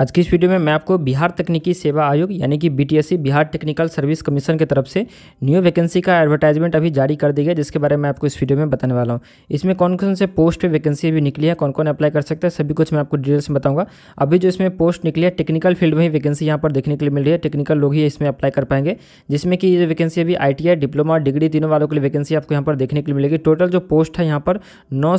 आज की इस वीडियो में मैं आपको बिहार तकनीकी सेवा आयोग यानी कि BTSC Bihar technical service commission की तरफ से न्यू वैकेंसी का एडवर्टाइजमेंट अभी जारी कर दी गया जिसके बारे में आपको इस वीडियो में बताने वाला हूँ इसमें कौन कौन से पोस्ट पे वैकेंसी भी निकली है कौन कौन अप्लाई कर सकते हैं सभी कुछ मैं आपको डिटेल्स में बताऊँगा अभी जो इसमें पोस्ट निकली है टेक्निकल फील्ड में ही वैकेंसी यहाँ पर देखने के लिए मिल रही है टेक्निकल लोग ही इसमें अप्लाई कर पाएंगे जिसमें कि ये वैकेंसी अभी आई डिप्लोमा डिग्री तीनों वालों के लिए वैकेंसी आपको यहाँ पर देखने के लिए मिलेगी टोटल जो पोस्ट है यहाँ पर नौ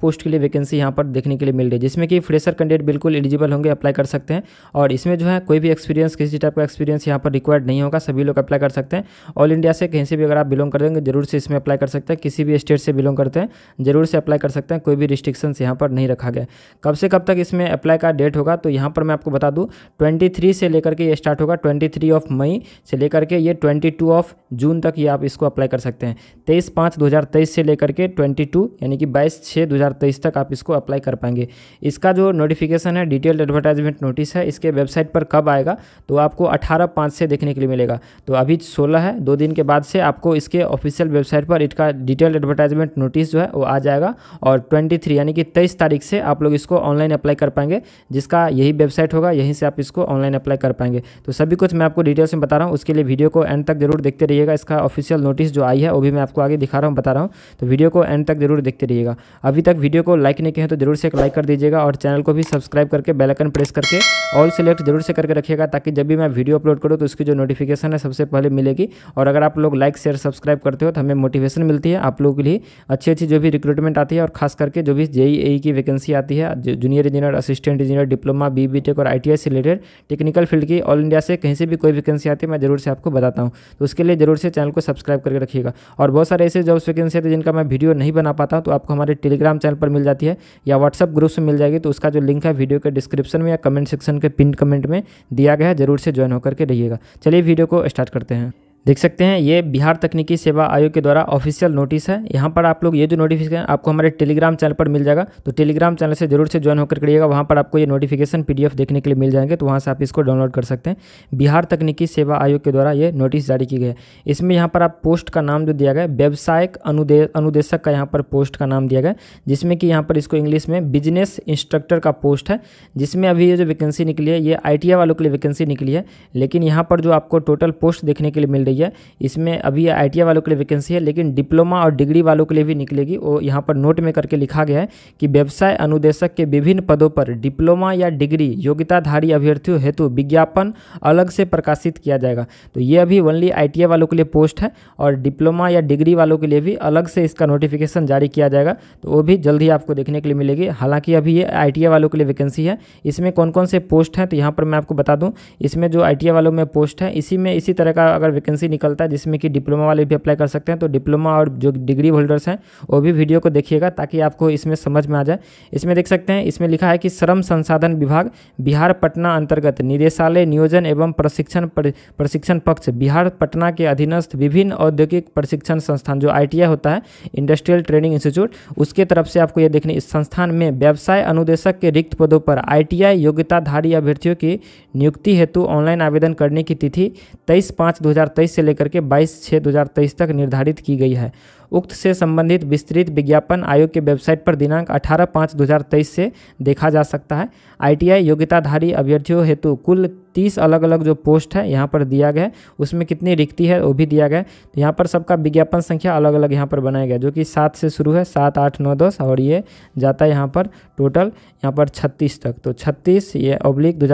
पोस्ट के लिए वैकेंसी यहाँ पर देखने के लिए मिल रही है जिसमें कि फ्रेशर कैंडिडेट बिल्कुल एलिजिबल होंगे अप्लाई कर सकते सकते हैं और इसमें जो है कोई भी एक्सपीरियंस किसी टाइप का एक्सपीरियंस यहाँ पर रिक्वायर्ड नहीं होगा सभी लोग अप्लाई कर सकते हैं ऑल इंडिया से कहीं से भी अगर आप बिलोंग कर देंगे जरूर से इसमें अप्लाई कर सकते हैं किसी भी स्टेट से बिलोंग करते हैं जरूर से अप्लाई कर सकते हैं कोई भी रिस्ट्रिक्शन यहाँ पर नहीं रखा गया कब से कब तक इसमें अप्लाई का डेट होगा तो यहाँ पर मैं आपको बता दूँ ट्वेंटी से लेकर के ये स्टार्ट होगा ट्वेंटी ऑफ मई से लेकर के ये ट्वेंटी ऑफ जून तक ये आप इसको अप्लाई कर सकते हैं तेईस पाँच दो से लेकर के ट्वेंटी यानी कि बाईस छः दो तक आप इसको अप्लाई कर पाएंगे इसका जो नोटिफिकेशन है डिटेल्ड एडवर्टाइजमेंट नोटिस है इसके वेबसाइट पर कब आएगा तो आपको अठारह पाँच से देखने के लिए मिलेगा तो अभी सोलह है दो दिन के बाद से आपको इसके ऑफिशियल वेबसाइट पर इसका डिटेल एडवर्टाइजमेंट नोटिस जो है वो आ जाएगा और ट्वेंटी थ्री यानी कि तेईस तारीख से आप लोग इसको ऑनलाइन अप्लाई कर पाएंगे जिसका यही वेबसाइट होगा यहीं से आप इसको ऑनलाइन अप्लाई कर पाएंगे तो सभी कुछ मैं आपको डिटेल्स में बता रहा हूँ उसके लिए वीडियो को एंड तक जरूर देखते रहिएगा इसका ऑफिशियल नोटिस जो आई है वो भी मैं आपको आगे दिखा रहा हूँ बता रहा हूँ तो वीडियो को एंड तक जरूर देखते रहिएगा अभी तक वीडियो को लाइक नहीं किया तो जरूर से एक लाइक कर दीजिएगा और चैनल को भी सब्सक्राइब करके बेलाइकन प्रेस करके से ऑल सेलेक्ट जरूर से करके रखिएगा ताकि जब भी मैं वीडियो अपलोड करूँ तो उसकी जो नोटिफिकेशन है सबसे पहले मिलेगी और अगर आप लोग लाइक शेयर सब्सक्राइब करते हो तो हमें मोटिवेशन मिलती है आप लोगों के लिए अच्छी अच्छी जो भी रिक्रूटमेंट आती है और खास करके जो भी जेई e e की वैकेंसी आती है junior engineer assistant engineer diploma B B tech और आई से रिलेटेड टेक्निकल फील्ड की ऑल इंडिया से कहीं से भी कोई वैकेंसी आती है मैं जरूर से आपको बताता हूँ तो उसके लिए जरूर से चैनल को सब्सक्राइब करके रखिएगा और बहुत सारे ऐसे जॉब्स वैकेंसी आते है जिनका मैं वीडियो नहीं बना पाता तो आपको हमारे टेलीग्राम चैनल पर मिल जाती है या व्हाट्सअप ग्रुप से मिल जाएगी तो उसका जो लिंक है वीडियो के डिस्क्रिप्शन में या कमेंट कमेंट सेक्शन के पिन कमेंट में दिया गया है जरूर से ज्वाइन होकर के रहिएगा चलिए वीडियो को स्टार्ट करते हैं देख सकते हैं ये बिहार तकनीकी सेवा आयोग के द्वारा ऑफिशियल नोटिस है यहाँ पर आप लोग ये जो नोटिफिकेशन आपको हमारे टेलीग्राम चैनल पर मिल जाएगा तो टेलीग्राम चैनल से जरूर से ज्वाइन होकर करिएगा वहाँ पर आपको ये नोटिफिकेशन पीडीएफ देखने के लिए मिल जाएंगे तो वहाँ से आप इसको डाउनलोड कर सकते हैं बिहार तकनीकी सेवा आयोग के द्वारा ये नोटिस जारी की गई है इसमें यहाँ पर आप पोस्ट का नाम जो दिया गया व्यावसायिक अनुदे अनुदेशक का यहाँ पर पोस्ट का नाम दिया गया जिसमें कि यहाँ पर इसको इंग्लिश में बिजनेस इंस्ट्रक्टर का पोस्ट है जिसमें अभी ये जो वैकेंसी निकली है ये आई वालों के लिए वैकेंसी निकली है लेकिन यहाँ पर जो आपको टोटल पोस्ट देखने के लिए मिल रही है हुई है इसमें अभी आई वालों के लिए वैकेंसी है लेकिन डिप्लोमा और डिग्री वालों के लिए भी निकलेगी वो यहाँ पर नोट में करके लिखा गया है कि व्यवसाय अनुदेशक के विभिन्न पदों पर डिप्लोमा या डिग्री योग्यताधारी अभ्यर्थियों हेतु विज्ञापन अलग से प्रकाशित किया जाएगा तो ये अभी ओनली आई वालों के लिए पोस्ट है और डिप्लोमा या डिग्री वालों के लिए भी अलग से इसका नोटिफिकेशन जारी किया जाएगा तो वो भी जल्द ही आपको देखने के लिए मिलेगी हालांकि अभी ये आई वालों के लिए वैकेंसी है इसमें कौन कौन से पोस्ट हैं तो यहाँ पर मैं आपको बता दूँ इसमें जो आई वालों में पोस्ट है इसी में इसी तरह का अगर वैकेंसी वैकेंसी निकलता है जिसमें कि डिप्लोमा वाले भी अप्लाई कर सकते हैं तो डिप्लोमा और जो डिग्री होल्डर्स हैं वो भी वीडियो को देखिएगा ताकि आपको इसमें समझ में आ जाए इसमें देख सकते हैं इसमें लिखा है कि श्रम संसाधन विभाग बिहार पटना अंतर्गत निदेशालय नियोजन एवं प्रशिक्षण प्रशिक्षण पक्ष बिहार पटना के अधीनस्थ विभिन्न औद्योगिक प्रशिक्षण संस्थान जो आई होता है इंडस्ट्रियल ट्रेनिंग इंस्टीट्यूट उसके तरफ से आपको ये देखने इस संस्थान में व्यवसाय अनुदेशक के रिक्त पदों पर आई योग्यताधारी अभ्यर्थियों की नियुक्ति हेतु ऑनलाइन आवेदन करने की तिथि तेईस पाँच दो से लेकर के बाईस छः दो तक निर्धारित की गई है उक्त से संबंधित विस्तृत विज्ञापन आयोग के वेबसाइट पर दिनांक 18 पाँच 2023 से देखा जा सकता है आईटीआई योग्यताधारी अभ्यर्थियों हेतु कुल तीस अलग अलग जो पोस्ट है यहाँ पर दिया गया है उसमें कितनी रिक्ति है वो भी दिया गया है तो यहाँ पर सबका विज्ञापन संख्या अलग अलग यहाँ पर बनाया गया जो कि सात से शुरू है सात आठ नौ दस और ये जाता है यहाँ पर टोटल यहाँ पर छत्तीस तक तो छत्तीस ये अब्लिक दो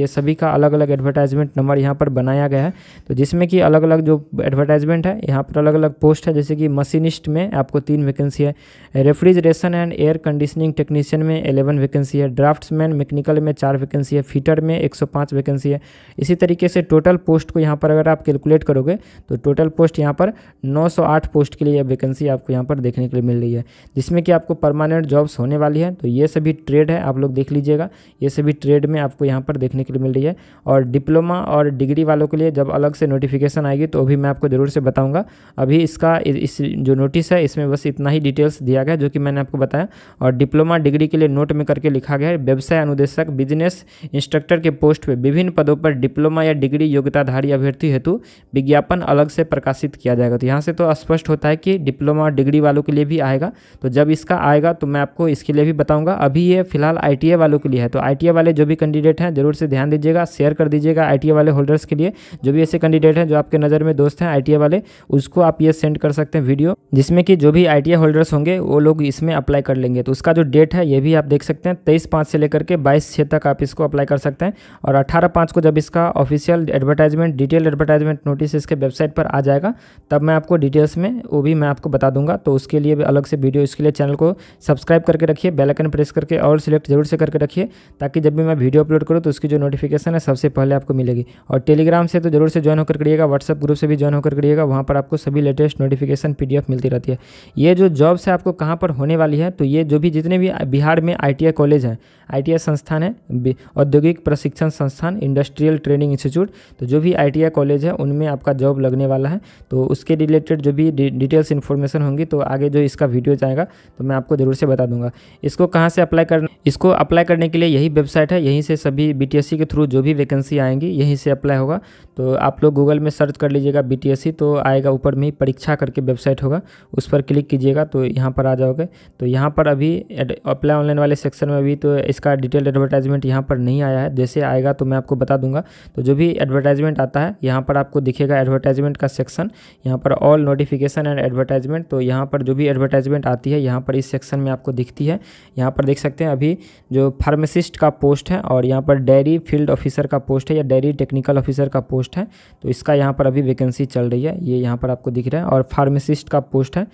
ये सभी का अलग अलग एडवर्टाइजमेंट नंबर यहाँ पर बनाया गया है तो जिसमें कि अलग अलग जो एडवर्टाइजमेंट है यहाँ पर अलग अलग पोस्ट है जैसे कि मसीन मशीनिस्ट में आपको तीन वैकेंसी है refrigeration and air conditioning technician में एलेवन वैकेंसी है ड्राफ्ट्समैन मैकेनिकल में चार वैकेंसी है फीटर में एक सौ पाँच वैकेंसी है इसी तरीके से टोटल पोस्ट को यहाँ पर अगर आप कैलकुलेट करोगे तो टोटल पोस्ट यहाँ पर नौ सौ आठ पोस्ट के लिए वैकेंसी आपको यहाँ पर देखने के लिए मिल रही है जिसमें कि आपको परमानेंट जॉब्स होने वाली है तो ये सभी ट्रेड है आप लोग देख लीजिएगा ये सभी ट्रेड में आपको यहाँ पर देखने के लिए मिल रही है और डिप्लोमा और डिग्री वालों के लिए जब अलग से नोटिफिकेशन आएगी तो भी मैं आपको ज़रूर से बताऊँगा अभी इसका इस जो नोटिस है इसमें बस इतना ही डिटेल्स दिया गया जो कि मैंने आपको बताया और डिप्लोमा डिग्री के लिए नोट में करके लिखा गया है व्यवसाय अनुदेशक बिजनेस इंस्ट्रक्टर के पोस्ट पर विभिन्न पदों पर डिप्लोमा या डिग्री योग्यताधारी अभ्यर्थी हेतु विज्ञापन अलग से प्रकाशित किया जाएगा तो यहाँ से तो स्पष्ट होता है कि डिप्लोमा और डिग्री वालों के लिए भी आएगा तो जब इसका आएगा तो मैं आपको इसके लिए भी बताऊँगा अभी ये फिलहाल आई वालों के लिए है तो आई वाले जो भी कैंडिडेट हैं जरूर से ध्यान दीजिएगा शेयर कर दीजिएगा आई वाले होल्डर्स के लिए जो भी ऐसे कैंडिडेट हैं जो आपके नज़र में दोस्त हैं आई वाले उसको आप ये सेंड कर सकते हैं वीडियो जिसमें कि जो भी आई होल्डर्स होंगे वो लोग इसमें अप्लाई कर लेंगे तो उसका जो डेट है ये भी आप देख सकते हैं तेईस पाँच से लेकर के बाईस छः तक आप इसको अप्लाई कर सकते हैं और अठारह पाँच को जब इसका official advertisement detail advertisement notice इसके वेबसाइट पर आ जाएगा तब मैं आपको डिटेल्स में वो भी मैं आपको बता दूंगा तो उसके लिए अलग से वीडियो इसके लिए चैनल को सब्सक्राइब करके रखिए बेलाइकन प्रेस करके और सिलेक्ट जरूर से करके रखिए ताकि जब भी मैं वीडियो अपलोड करूँ तो उसकी जो नोटिफिकेशन है सबसे पहले आपको मिलेगी और टेलीग्राम से तो जरूर से ज्वाइन होकर करिएगा व्हाट्सअप ग्रुप से भी ज्वाइन होकर करिएगा वहाँ पर आपको सभी लेटेस्ट नोटिफिकेशन पी मिलती रहती है ये जो जॉब्स है आपको कहाँ पर होने वाली है तो ये जो भी जितने भी बिहार में आई कॉलेज हैं आई संस्थान है औद्योगिक प्रशिक्षण संस्थान इंडस्ट्रियल ट्रेनिंग इंस्टीट्यूट तो जो भी आई कॉलेज है उनमें आपका जॉब लगने वाला है तो उसके रिलेटेड जो भी डिटेल्स इन्फॉर्मेशन होंगी तो आगे जो इसका वीडियो जाएगा तो मैं आपको ज़रूर से बता दूंगा इसको कहाँ से अप्लाई करना इसको अप्लाई करने के लिए यही वेबसाइट है यहीं से सभी बी के थ्रू जो भी वैकेंसी आएंगी यहीं से अप्लाई होगा तो आप लोग गूगल में सर्च कर लीजिएगा बी तो आएगा ऊपर में ही परीक्षा करके वेबसाइट होगा होगा उस पर क्लिक कीजिएगा तो यहाँ पर आ जाओगे तो यहाँ पर अभी अप्लाई ऑनलाइन वाले सेक्शन में अभी तो इसका डिटेल एडवर्टाइजमेंट यहाँ पर नहीं आया है जैसे आएगा तो मैं आपको बता दूंगा तो जो भी एडवर्टाइजमेंट आता है यहाँ पर आपको दिखेगा एडवर्टाइजमेंट का सेक्शन यहाँ पर ऑल नोटिफिकेशन एंड एडवर्टाइजमेंट तो यहाँ पर जो भी एडवर्टाइजमेंट आती है यहाँ पर इस सेक्शन में आपको दिखती है यहाँ पर देख सकते हैं अभी जो फार्मासिस्ट का पोस्ट है और यहाँ पर डेयरी फील्ड ऑफिसर का पोस्ट है या डेयरी टेक्निकल ऑफिसर का पोस्ट है तो इसका यहाँ पर अभी वैकेंसी चल रही है ये यहाँ पर आपको दिख रहा है और फार्मासिस्ट का पोस्ट है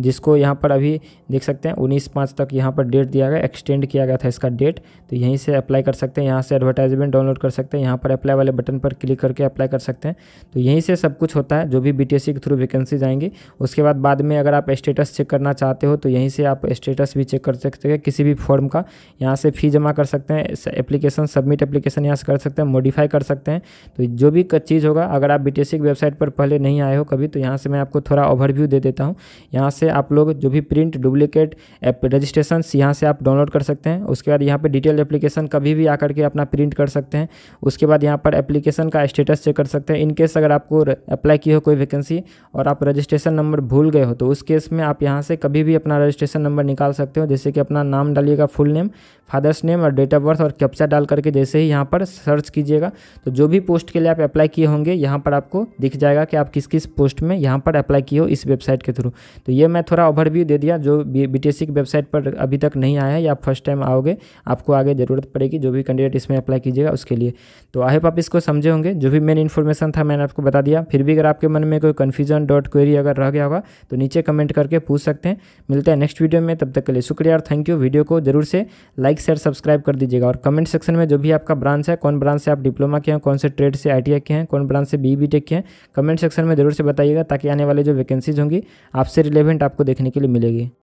जिसको यहाँ पर अभी देख सकते हैं उन्नीस पाँच तक यहाँ पर डेट दिया गया एक्सटेंड किया गया था इसका डेट तो यहीं से अप्लाई कर सकते हैं यहाँ से एडवर्टाइजमेंट डाउनलोड कर सकते हैं यहाँ पर अप्लाई वाले बटन पर क्लिक करके अप्लाई कर सकते हैं तो यहीं से सब कुछ होता है जो भी बी के थ्रू वैकेंसी जाएंगी उसके बाद बाद में अगर आप स्टेटस चेक करना चाहते हो तो यहीं से आप स्टेटस भी चेक कर सकते हैं किसी भी फॉर्म का यहाँ से फ़ी जमा कर सकते हैं एप्लीकेशन सबमिट एप्लीकेशन यहाँ से कर सकते हैं मॉडिफाई कर सकते हैं तो जो भी चीज़ होगा अगर आप बी की वेबसाइट पर पहले नहीं आए हो कभी तो यहाँ से मैं आपको थोड़ा ओवरव्यू दे देता हूँ यहाँ से आप लोग जो भी प्रिंट डुप्लीकेट रजिस्ट्रेशन यहाँ से आप डाउनलोड कर सकते हैं उसके बाद यहाँ पर डिटेल एप्लीकेशन कभी भी आकर के अपना प्रिंट कर सकते हैं उसके बाद यहाँ पर एप्लीकेशन का स्टेटस चेक कर सकते हैं इनकेस अगर आपको अप्लाई की हो कोई वैकेंसी और आप रजिस्ट्रेशन नंबर भूल गए हो तो उस केस में आप यहाँ से कभी भी अपना रजिस्ट्रेशन नंबर निकाल सकते हो जैसे कि अपना नाम डालिएगा फुल नेम फादर्स नेम और डेट ऑफ बर्थ और कैप्चा डाल करके जैसे ही यहाँ पर सर्च कीजिएगा तो जो भी पोस्ट के लिए आप अप्लाई किए होंगे यहाँ पर आपको दिख जाएगा कि आप किस किस पोस्ट में यहाँ पर अप्लाई किए हो इस वेबसाइट के थ्रू तो ये मैं मैं थोड़ा ओवरव्यू दे दिया जो बी की वेबसाइट पर अभी तक नहीं आया है या फर्स्ट टाइम आओगे आपको आगे ज़रूरत पड़ेगी जो भी कैंडिडेट इसमें अप्लाई कीजिएगा उसके लिए तो आई होप आप इसको समझे होंगे जो भी मेन इन्फॉर्मेशन था मैंने आपको बता दिया फिर भी अगर आपके मन में कोई कन्फ्यूजन डॉट क्वेरी अगर रह गया होगा तो नीचे कमेंट करके पूछ सकते हैं मिलते हैं नेक्स्ट वीडियो में तब तक के लिए शुक्रिया और थैंक यू वीडियो को जरूर से लाइक शेयर सब्सक्राइब कर दीजिएगा और कमेंट सेक्शन में जो भी आपका ब्रांच है कौन ब्रांच से आप डिप्लोमा के हैं कौन से ट्रेड से आई e के हैं कौन ब्रांच से बी e के हैं कमेंट सेक्शन में जरूर से बताइएगा ताकि आने वाले जो वैकेंसीज होंगी आपसे रिलेवेंट आप आपको देखने के लिए मिलेगी